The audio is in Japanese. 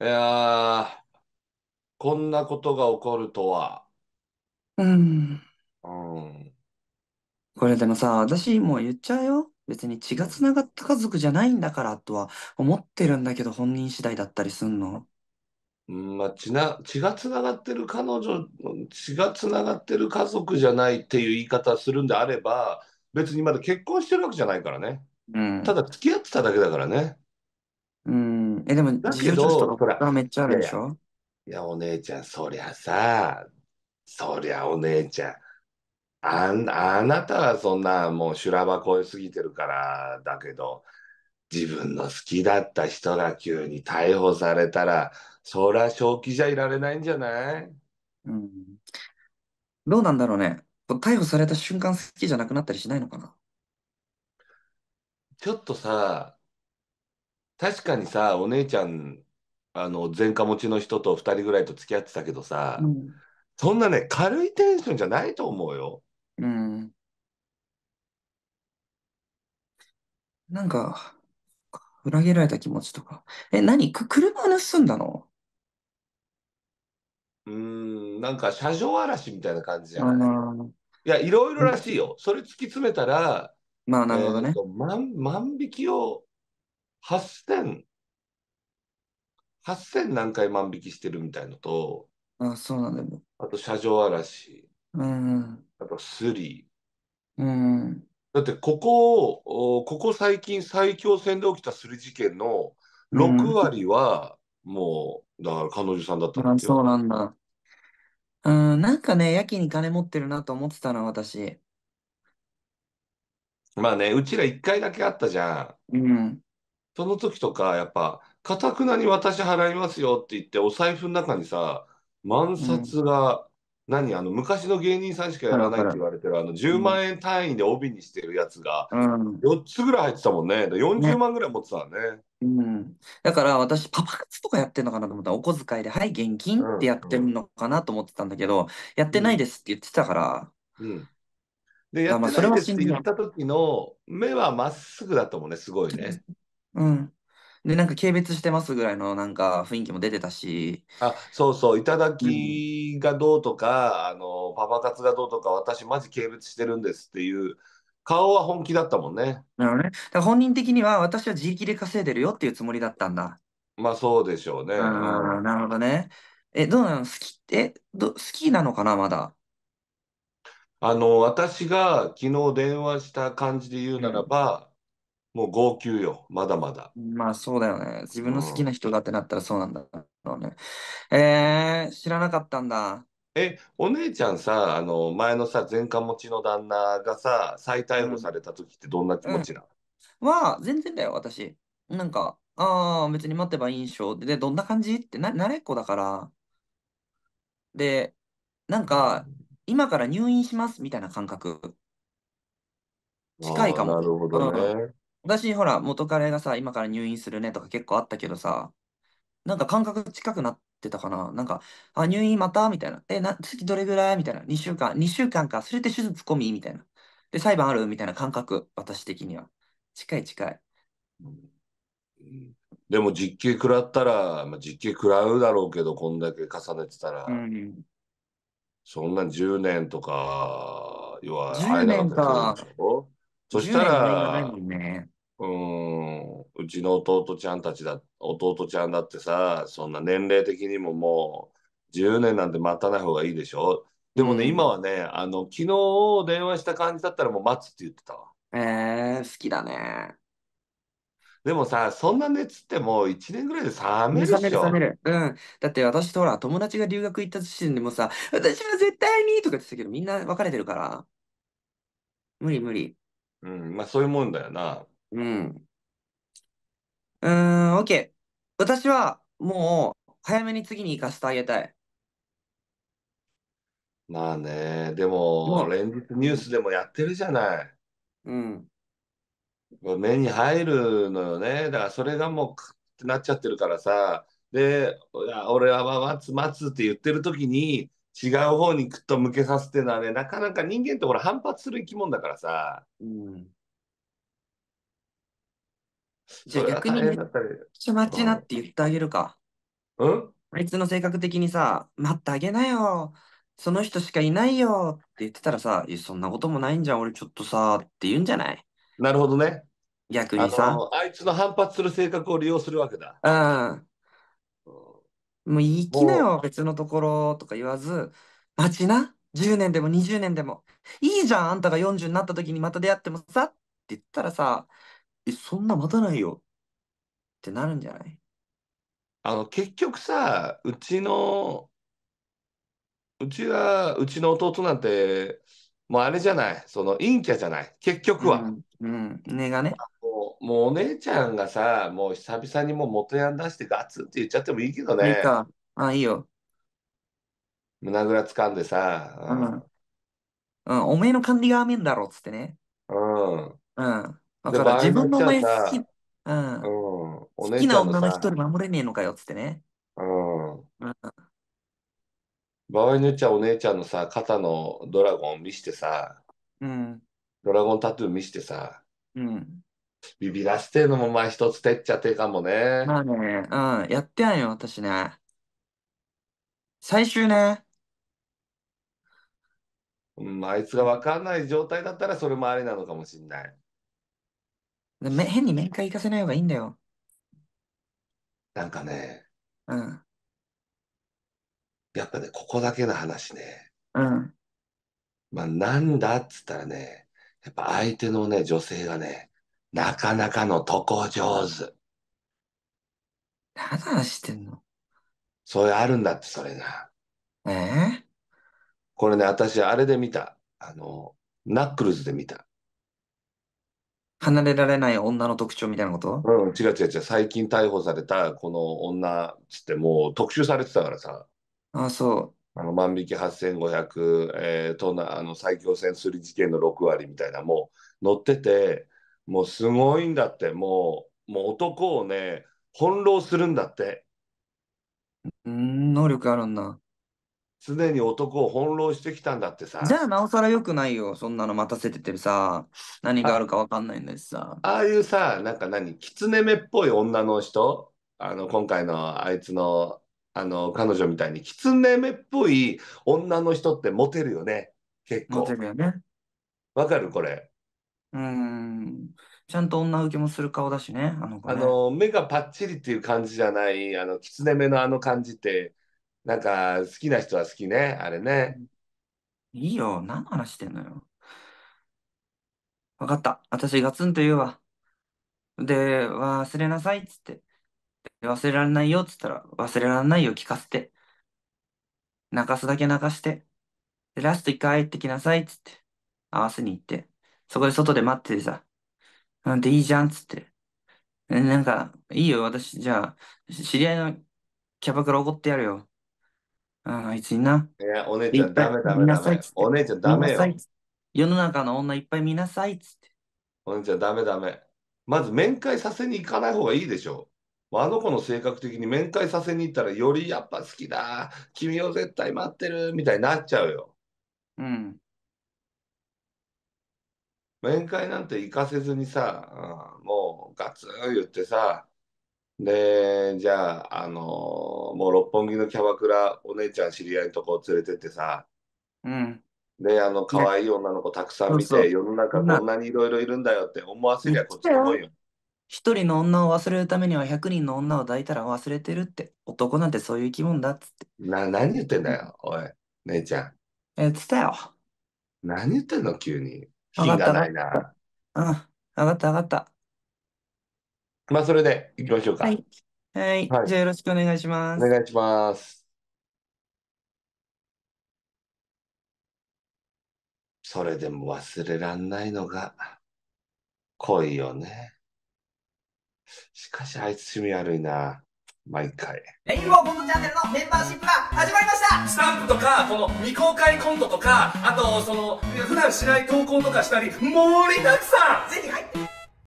いやこんなことが起こるとは。うん。うん。これでもさ、私もう言っちゃうよ。別に血が繋がった家族じゃないんだからとは思ってるんだけど本人次第だったりすんの。うんまあ、血な、血がつながってる彼女、血がつながってる家族じゃないっていう言い方するんであれば、別にまだ結婚してるわけじゃないからね。うただ付き合ってただけだからね。うん。え、でも、だ事けとど、ら、かめっちゃあるでしょいや、お姉ちゃん、そりゃさ、そりゃお姉ちゃん、あん、あなたはそんなもう修羅場超えすぎてるからだけど、自分の好きだった人が急に逮捕されたら、そりゃ正気じゃいられないんじゃないうん。どうなんだろうね。逮捕された瞬間好きじゃなくなったりしないのかなちょっとさ、確かにさ、お姉ちゃん、あの、前科持ちの人と2人ぐらいと付き合ってたけどさ、うん、そんなね、軽いテンションじゃないと思うよ。うん。なんか、裏切られた気持ちとか。え、何く、車盗んだのうーん、なんか車上荒らしみたいな感じじゃないのいや、いろいろらしいよ。それ突き詰めたら、まあ、なるほどね。えー万万引きを8000、何回万引きしてるみたいのと、あ、そうなんあと車上荒らし、うん。あとスリうん。だってここを、ここ最近埼京線で起きたスリ事件の6割は、もう、だから彼女さんだったんですそうよ。なんだ。うん、なんかね、やけに金持ってるなと思ってたの、私。まあね、うちら1回だけあったじゃん。うん。その時とか、やっぱ、かたくなに私払いますよって言って、お財布の中にさ、万札が、何あの昔の芸人さんしかやらないって言われてるあの10万円単位で帯にしてるやつが4つぐらい入ってたもんね40万ぐらい持ってたね、うん、だから私パパ活とかやってんのかなと思ったらお小遣いで「はい現金」ってやってるのかなと思ってたんだけど、うん、やってないですって言ってたから、うん、でやってないですって言った時の目はまっすぐだったもんねすごいねうん。で、なんか軽蔑してますぐらいのなんか雰囲気も出てたし、あ、そうそう、いうん。きがどうとか、あの、パパ活がどうとか、私マジ軽蔑してるんですっていう、顔は本気だったもんね。なるほどね。だから本人的には私は自力で稼いでるよっていうつもりだったんだ。まあ、そうでしょうね。うん。なるほどね。え、どうなの好きって、ど、好きなのかな、まだ。あの、私が昨日電話した感じで言ううならん。ば、もう号泣よ、まだまだ。まあそうだよね。自分の好きな人がってなったらそうなんだろうね。えー、知らなかったんだ。え、お姉ちゃんさ、あの、前のさ、前科持ちの旦那がさ、再逮捕された時ってどんな気持ちなのは、全然だよ、私。なんか、ああ、別に待ってばいいんしょ。で、どんな感じってな、慣れっこだから。で、なんか、今から入院しますみたいな感覚。近いかも。なるほどね。私、ほら、元彼がさ、今から入院するねとか結構あったけどさ、なんか感覚近くなってたかな。なんか、あ、入院またみたいな。え、な、次どれぐらいみたいな。2週間、2週間か。それって手術込みみたいな。で、裁判あるみたいな感覚、私的には。近い近い。でも実刑食らったら、まあ、実刑食らうだろうけど、こんだけ重ねてたら、うん、そんな10年とか、要は10年か。そしたら、ね、うちの弟ちゃんたちだ、弟ちゃんだってさ、そんな年齢的にももう10年なんて待たない方がいいでしょ。でもね、うん今はね、あの、昨日電話した感じだったらもう待つって言ってたわ。えー、好きだね。でもさ、そんな熱ってもう1年ぐらいで冷める冷めでしるょ。冷める。うん。だって私とほら、友達が留学行った時点でもさ、私は絶対にとか言ってたけど、みんな別れてるから。無理無理。うん、まあそういうもんだよな。うん。うオッケー。私はもう早めに次に行かせてあげたい。まあね、でも、も連日ニュースでもやってるじゃない。う、ん。目に入るのよね。だからそれがもうクってなっちゃってるからさ。で、俺は待つ待つって言ってる時に違う方にクッと向けさせてるのはね、なかなか人間ってほら反発する生き物だからさ。うんじゃあ逆に、ちょ待ちなって言ってあげるか。うんあいつの性格的にさ、待ってあげなよ。その人しかいないよって言ってたらさ、いやそんなこともないんじゃん、俺ちょっとさ、って言うんじゃないなるほどね。逆にさ。あいつの反発する性格を利用するわけだ。うん。もう行きなよ、別のところとか言わず、待ちな。10年でも20年でも。いいじゃん、あんたが40になった時にまた出会ってもさ、って言ったらさ、え、そんな待たないよってなるんじゃないあの、結局さ、うちの、うちは、うちの弟なんて、もうあれじゃない、その陰キャじゃない、結局は。うん、うん、がね。もうお姉ちゃんがさ、もう久々にもう元ヤン出してガツンって言っちゃってもいいけどいいね。か。あ、いいよ。胸ぐら掴んでさ、うん。うん、おめえの管理が甘えんだろっつってね。うん。うん。だから自分のお前好き、うん、好お姉きちなゃん女の一に人守れねえのかよっつってね。うん。うん、場合によっちゃお姉ちゃんのさ、肩のドラゴン見してさ、うん、ドラゴンタトゥー見してさ、うん。ビビらせてんのもまあ一つてっちゃ手かもね。まあね、うん、やってやんよ、私ね。最終ね、うん、あいつが分かんない状態だったらそれもありなのかもしんない。め変に面会行かせない方がいいんだよ。なんかね、うん。やっぱね、ここだけの話ね、うん。まあ、なんだっつったらね、やっぱ相手のね、女性がね、なかなかのとこ上手。何話してんのそれあるんだって、それが。ええこれね、私、あれで見た。あの、ナックルズで見た。離れられない女の特徴みたいなことうん、違う違う違う。最近逮捕されたこの女つってもう特集されてたからさ。あ、そあの万引き8500、えー、となあの埼京線すり事件の6割みたいな、もう乗ってて、もうすごいんだって、もう、もう男をね、翻弄するんだって。う。ん、能力あるんだ。常に男を翻弄してきたんだってさ。じゃあなおさら良くないよ。そんなの待たせててさ、何があるか分かんないんだしさ。ああいうさ、なんか何、狐目っぽい女の人、あの今回のあいつのあの彼女みたいに、狐目っぽい女の人ってモテるよね、結構。モテるよね。わかるこれ。うーん。ちゃんと女受けもする顔だしね、あのね、あの、目がぱっちりっていう感じじゃない、あの、狐目のあの感じって、なんか好きな人は好きね、あれね。いいよ、何の話してんのよ。わかった、私ガツンと言うわ。で、忘れなさいっつって。忘れられないよっつったら、忘れられないよ聞かせて。泣かすだけ泣かして。で、ラスト一回帰ってきなさいっつって。合わせに行って。そこで外で待っててさ。なんていいじゃんっつって。なんか、いいよ、私、じゃあ、知り合いのキャバクラ怒ってやるよ。ああ、いつにな。や、お姉ちゃんダメダメダメ。お姉ちゃんダメよ。世の中の女いっぱい見なさいっつって。お姉ちゃんダメダメ。まず面会させに行かない方がいいでしょ。あの子の性格的に面会させに行ったらよりやっぱ好きだ。君を絶対待ってるみたいになっちゃうよ。うん。面会なんて行かせずにさ、うんもうガツン言ってさ、で、じゃあ、あのーもう六本木のキャバクラ、お姉ちゃん知り合いのとこ連れてってさ、うん。で、あの、可愛い女の子たくさん見て、世の中こんなにいろいろいるんだよって思わせりゃこっちのもんよ。一人の女を忘れるためには100人の女を抱いたら忘れてるって。男なんてそういう生き物だっつって。な、何言ってんだよ、おい、姉ちゃん。え、つったよ。何言ってんの、急に。品がないな。うん。分かった分かった。まあ、それでいきましょうか。はい。はい。はい、じゃあ、よろしくお願いします。お願いします。それでも忘れらんないのが恋よね。しかしあいつ趣味悪いな。毎回。レインボーボンドチャンネルのメンバーシップが始まりましたスタンプとか、この未公開コントとか、あと、その、普段しない投稿とかしたり、盛りだくさんぜひ入って